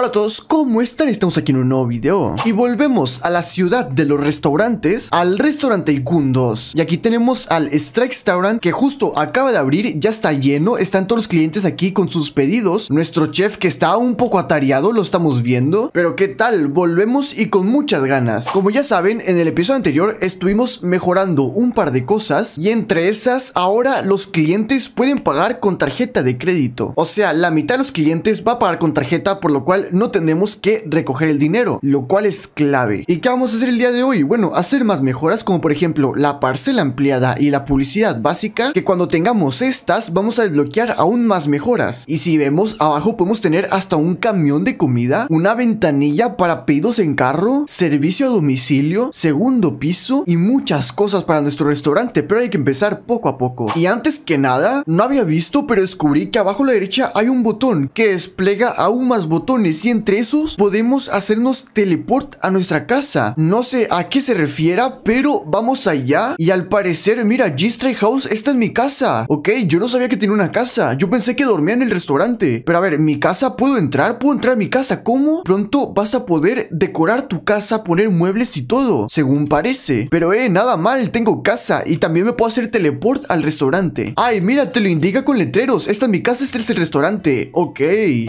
Hola a todos, ¿cómo están? Estamos aquí en un nuevo video Y volvemos a la ciudad de los restaurantes Al restaurante Ikundos. Y aquí tenemos al Strike Restaurant Que justo acaba de abrir, ya está lleno Están todos los clientes aquí con sus pedidos Nuestro chef que está un poco atareado Lo estamos viendo, pero ¿qué tal? Volvemos y con muchas ganas Como ya saben, en el episodio anterior estuvimos mejorando un par de cosas Y entre esas, ahora los clientes pueden pagar con tarjeta de crédito O sea, la mitad de los clientes va a pagar con tarjeta Por lo cual no tenemos que recoger el dinero, lo cual es clave. ¿Y qué vamos a hacer el día de hoy? Bueno, hacer más mejoras como por ejemplo la parcela ampliada y la publicidad básica, que cuando tengamos estas vamos a desbloquear aún más mejoras. Y si vemos abajo podemos tener hasta un camión de comida, una ventanilla para pedidos en carro, servicio a domicilio, segundo piso y muchas cosas para nuestro restaurante, pero hay que empezar poco a poco. Y antes que nada, no había visto pero descubrí que abajo a la derecha hay un botón que desplega aún más botones si entre esos podemos hacernos teleport a nuestra casa. No sé a qué se refiera, pero vamos allá. Y al parecer, mira, G-Stray House, esta es mi casa. Ok, yo no sabía que tenía una casa. Yo pensé que dormía en el restaurante. Pero a ver, ¿mi casa puedo entrar? ¿Puedo entrar a mi casa? ¿Cómo? Pronto vas a poder decorar tu casa, poner muebles y todo, según parece. Pero eh, nada mal, tengo casa. Y también me puedo hacer teleport al restaurante. Ay, mira, te lo indica con letreros. Esta es mi casa, este es el restaurante. Ok.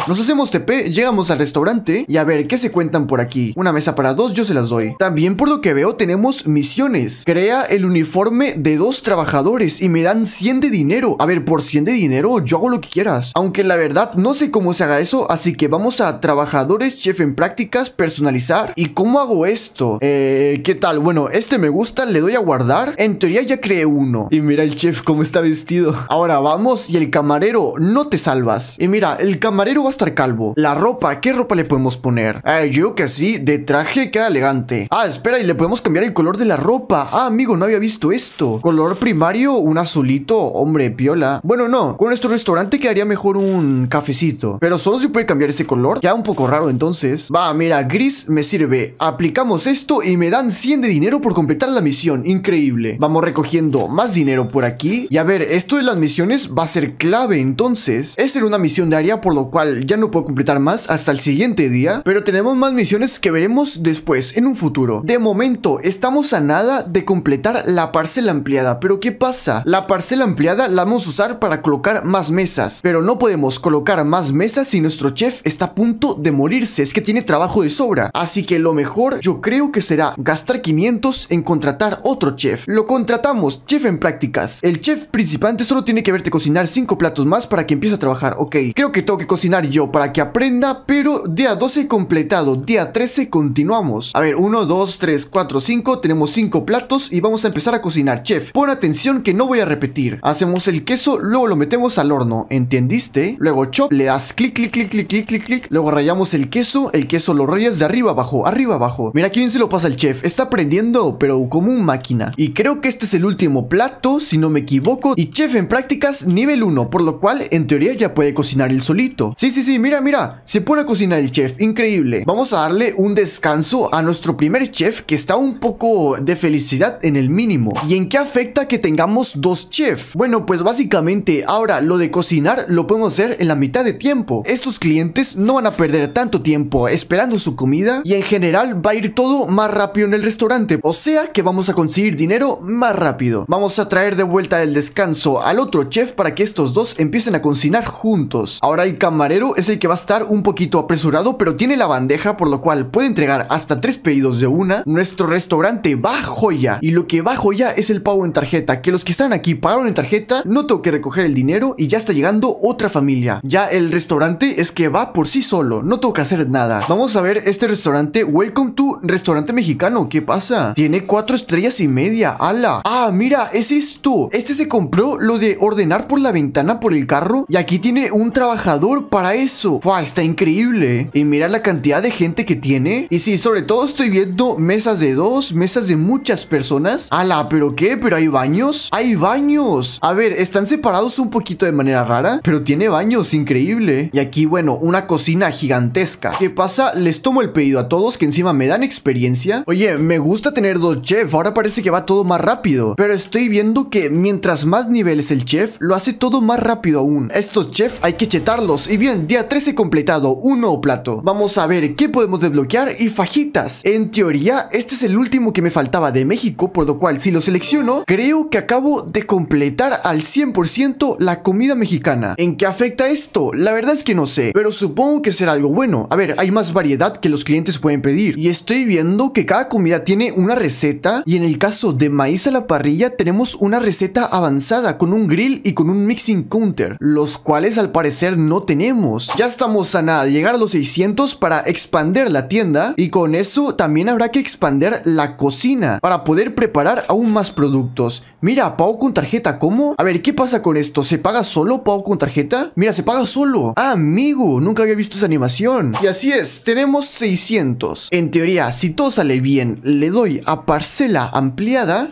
Nos hacemos TP, llegamos al restaurante y a ver qué se cuentan por aquí. Una mesa para dos yo se las doy. También por lo que veo tenemos misiones. Crea el uniforme de dos trabajadores y me dan 100 de dinero. A ver, por 100 de dinero yo hago lo que quieras. Aunque la verdad no sé cómo se haga eso, así que vamos a trabajadores, chef en prácticas, personalizar. ¿Y cómo hago esto? Eh, ¿qué tal? Bueno, este me gusta, le doy a guardar. En teoría ya creé uno. Y mira el chef cómo está vestido. Ahora vamos y el camarero, no te salvas. Y mira, el camarero va a estar calvo. La ropa, ¿qué ¿Qué ropa le podemos poner? Ah, yo que sí, de traje queda elegante. Ah, espera, y le podemos cambiar el color de la ropa. Ah, amigo, no había visto esto. Color primario, un azulito, hombre, piola. Bueno, no, con nuestro restaurante quedaría mejor un cafecito. Pero solo se puede cambiar ese color. Queda un poco raro entonces. Va, mira, gris me sirve. Aplicamos esto y me dan 100 de dinero por completar la misión. Increíble. Vamos recogiendo más dinero por aquí. Y a ver, esto de las misiones va a ser clave entonces. Es en una misión de área por lo cual ya no puedo completar más hasta el siguiente día, pero tenemos más misiones que veremos después, en un futuro. De momento, estamos a nada de completar la parcela ampliada, pero ¿qué pasa? La parcela ampliada la vamos a usar para colocar más mesas, pero no podemos colocar más mesas si nuestro chef está a punto de morirse, es que tiene trabajo de sobra. Así que lo mejor yo creo que será gastar 500 en contratar otro chef. Lo contratamos, chef en prácticas. El chef principante solo tiene que verte cocinar 5 platos más para que empiece a trabajar, ok. Creo que tengo que cocinar yo para que aprenda, pero día 12 completado, día 13 continuamos. A ver, 1, 2, 3, 4, 5, tenemos 5 platos y vamos a empezar a cocinar. Chef, pon atención que no voy a repetir. Hacemos el queso, luego lo metemos al horno, ¿entendiste? Luego chop, le das clic, clic, clic, clic, clic, clic, clic. Luego rayamos el queso, el queso lo rayas de arriba abajo, arriba abajo. Mira quién se lo pasa el chef, está aprendiendo, pero como un máquina. Y creo que este es el último plato, si no me equivoco. Y chef en prácticas nivel 1, por lo cual en teoría ya puede cocinar el solito. Sí, sí, sí, mira, mira, se pone a cocinar cocina chef, increíble. Vamos a darle un descanso a nuestro primer chef que está un poco de felicidad en el mínimo. ¿Y en qué afecta que tengamos dos chefs? Bueno, pues básicamente ahora lo de cocinar lo podemos hacer en la mitad de tiempo. Estos clientes no van a perder tanto tiempo esperando su comida y en general va a ir todo más rápido en el restaurante. O sea que vamos a conseguir dinero más rápido. Vamos a traer de vuelta el descanso al otro chef para que estos dos empiecen a cocinar juntos. Ahora el camarero es el que va a estar un poquito apresurado, pero tiene la bandeja, por lo cual puede entregar hasta tres pedidos de una. Nuestro restaurante va joya. Y lo que va joya es el pago en tarjeta, que los que están aquí pagaron en tarjeta, no tengo que recoger el dinero y ya está llegando otra familia. Ya el restaurante es que va por sí solo, no tengo que hacer nada. Vamos a ver este restaurante, Welcome to Restaurante Mexicano, ¿qué pasa? Tiene cuatro estrellas y media, ala. Ah, mira, es esto. Este se compró lo de ordenar por la ventana por el carro y aquí tiene un trabajador para eso. Fua, está increíble. ¿eh? Y mira la cantidad de gente que tiene. Y sí, sobre todo estoy viendo mesas de dos, mesas de muchas personas. ¡Hala! ¿pero qué? ¿Pero hay baños? ¡Hay baños! A ver, están separados un poquito de manera rara, pero tiene baños, increíble. Y aquí, bueno, una cocina gigantesca. ¿Qué pasa? Les tomo el pedido a todos, que encima me dan experiencia. Oye, me gusta tener dos chefs, ahora parece que va todo más rápido. Pero estoy viendo que mientras más niveles el chef, lo hace todo más rápido aún. Estos chefs hay que chetarlos. Y bien, día 13 completado, nuevo plato. Vamos a ver qué podemos desbloquear y fajitas. En teoría, este es el último que me faltaba de México, por lo cual si lo selecciono, creo que acabo de completar al 100% la comida mexicana. ¿En qué afecta esto? La verdad es que no sé, pero supongo que será algo bueno. A ver, hay más variedad que los clientes pueden pedir. Y estoy viendo que cada comida tiene una receta y en el caso de maíz a la parrilla tenemos una receta avanzada con un grill y con un mixing counter, los cuales al parecer no tenemos. Ya estamos a nada de los 600 para expander la tienda y con eso también habrá que expander la cocina para poder preparar aún más productos. Mira, pago con tarjeta, ¿cómo? A ver, ¿qué pasa con esto? ¿Se paga solo pago con tarjeta? Mira, se paga solo. Ah, amigo, nunca había visto esa animación. Y así es, tenemos 600. En teoría, si todo sale bien, le doy a parcela ampliada...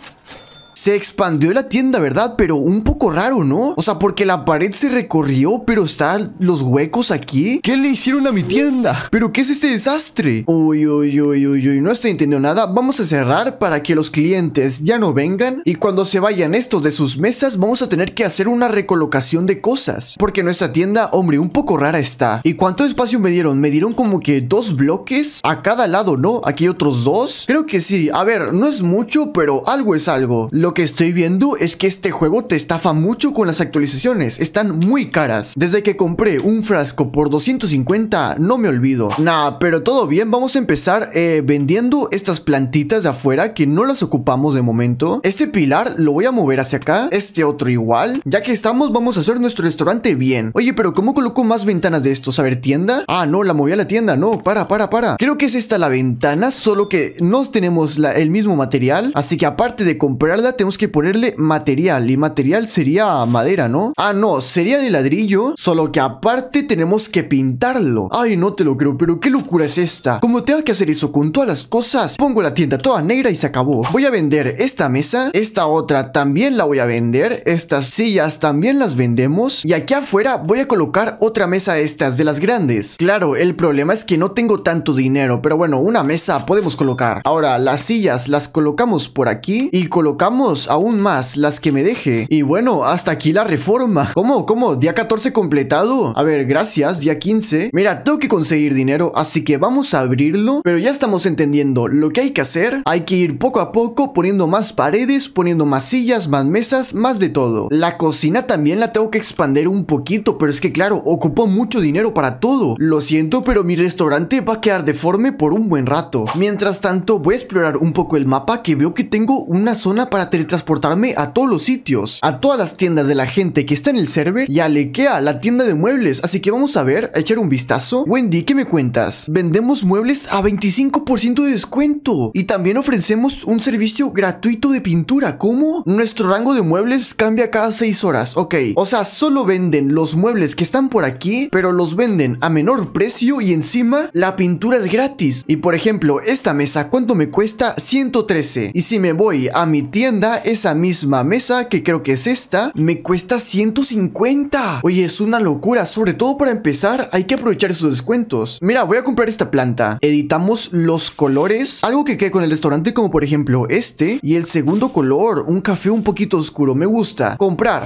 Se expandió la tienda, ¿verdad? Pero un poco raro, ¿no? O sea, porque la pared se recorrió, pero están los huecos aquí. ¿Qué le hicieron a mi tienda? ¿Pero qué es este desastre? Uy, uy, uy, uy, uy, no estoy entendiendo nada. Vamos a cerrar para que los clientes ya no vengan. Y cuando se vayan estos de sus mesas, vamos a tener que hacer una recolocación de cosas. Porque nuestra tienda, hombre, un poco rara está. ¿Y cuánto espacio me dieron? Me dieron como que dos bloques a cada lado, ¿no? Aquí otros dos. Creo que sí. A ver, no es mucho, pero algo es algo. Lo que estoy viendo es que este juego te estafa mucho con las actualizaciones, están muy caras. Desde que compré un frasco por 250, no me olvido. Nah, pero todo bien, vamos a empezar eh, vendiendo estas plantitas de afuera que no las ocupamos de momento. Este pilar lo voy a mover hacia acá, este otro igual. Ya que estamos, vamos a hacer nuestro restaurante bien. Oye, pero ¿cómo coloco más ventanas de esto? A ver, tienda. Ah, no, la moví a la tienda, no, para, para, para. Creo que es esta la ventana, solo que no tenemos el mismo material. Así que aparte de comprarla, tenemos que ponerle material. Y material sería madera, ¿no? Ah, no, sería de ladrillo. Solo que aparte tenemos que pintarlo. Ay, no te lo creo, pero qué locura es esta. Como tengo que hacer eso con todas las cosas, pongo la tienda toda negra y se acabó. Voy a vender esta mesa, esta otra también la voy a vender, estas sillas también las vendemos. Y aquí afuera voy a colocar otra mesa estas, de las grandes. Claro, el problema es que no tengo tanto dinero, pero bueno, una mesa podemos colocar. Ahora, las sillas las colocamos por aquí y colocamos aún más, las que me deje. Y bueno, hasta aquí la reforma. ¿Cómo? ¿Cómo? ¿Día 14 completado? A ver, gracias, día 15. Mira, tengo que conseguir dinero, así que vamos a abrirlo. Pero ya estamos entendiendo lo que hay que hacer. Hay que ir poco a poco poniendo más paredes, poniendo más sillas, más mesas, más de todo. La cocina también la tengo que expander un poquito, pero es que claro, ocupo mucho dinero para todo. Lo siento, pero mi restaurante va a quedar deforme por un buen rato. Mientras tanto, voy a explorar un poco el mapa que veo que tengo una zona para transportarme a todos los sitios, a todas las tiendas de la gente que está en el server y a la la tienda de muebles. Así que vamos a ver, a echar un vistazo. Wendy, ¿qué me cuentas? Vendemos muebles a 25% de descuento y también ofrecemos un servicio gratuito de pintura. ¿Cómo? Nuestro rango de muebles cambia cada 6 horas. Ok, o sea, solo venden los muebles que están por aquí, pero los venden a menor precio y encima la pintura es gratis. Y por ejemplo, esta mesa, ¿cuánto me cuesta? 113. Y si me voy a mi tienda, esa misma mesa, que creo que es esta, me cuesta 150. Oye, es una locura, sobre todo para empezar, hay que aprovechar esos descuentos. Mira, voy a comprar esta planta. Editamos los colores, algo que quede con el restaurante como por ejemplo este, y el segundo color, un café un poquito oscuro, me gusta. Comprar.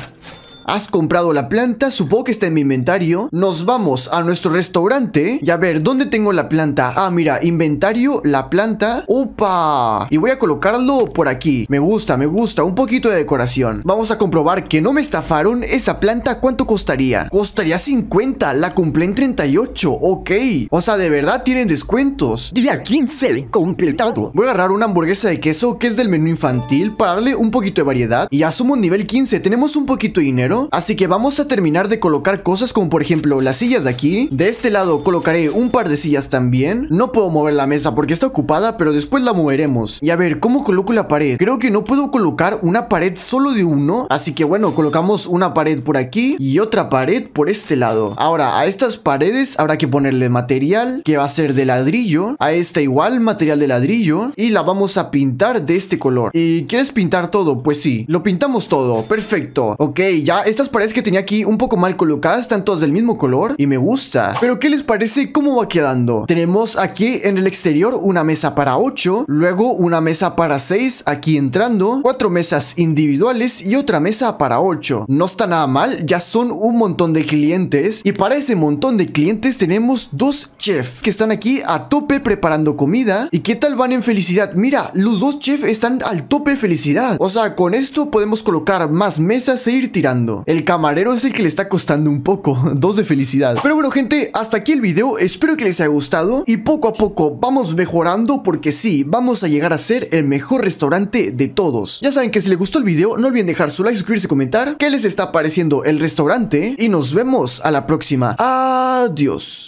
Has comprado la planta, supongo que está en mi inventario. Nos vamos a nuestro restaurante y a ver, ¿dónde tengo la planta? Ah, mira, inventario, la planta. ¡Opa! Y voy a colocarlo por aquí. Me gusta, me gusta. Un poquito de decoración. Vamos a comprobar que no me estafaron. Esa planta, ¿cuánto costaría? Costaría 50. La compré en 38. Ok. O sea, de verdad tienen descuentos. Día 15 completado. Voy a agarrar una hamburguesa de queso que es del menú infantil para darle un poquito de variedad. Y ya somos nivel 15. Tenemos un poquito de dinero Así que vamos a terminar de colocar cosas como por ejemplo las sillas de aquí. De este lado colocaré un par de sillas también. No puedo mover la mesa porque está ocupada, pero después la moveremos. Y a ver, ¿cómo coloco la pared? Creo que no puedo colocar una pared solo de uno. Así que bueno, colocamos una pared por aquí y otra pared por este lado. Ahora, a estas paredes habrá que ponerle material que va a ser de ladrillo. A esta igual material de ladrillo y la vamos a pintar de este color. ¿Y quieres pintar todo? Pues sí, lo pintamos todo. Perfecto. Ok, ya estas paredes que tenía aquí un poco mal colocadas están todas del mismo color y me gusta. Pero ¿qué les parece cómo va quedando? Tenemos aquí en el exterior una mesa para 8, luego una mesa para 6 aquí entrando, cuatro mesas individuales y otra mesa para 8. No está nada mal, ya son un montón de clientes y para ese montón de clientes tenemos dos chefs que están aquí a tope preparando comida. ¿Y qué tal van en felicidad? Mira, los dos chefs están al tope felicidad. O sea, con esto podemos colocar más mesas e ir tirando. El camarero es el que le está costando un poco. Dos de felicidad. Pero bueno, gente, hasta aquí el video. Espero que les haya gustado. Y poco a poco vamos mejorando porque sí, vamos a llegar a ser el mejor restaurante de todos. Ya saben que si les gustó el video, no olviden dejar su like, suscribirse y comentar qué les está pareciendo el restaurante. Y nos vemos a la próxima. Adiós.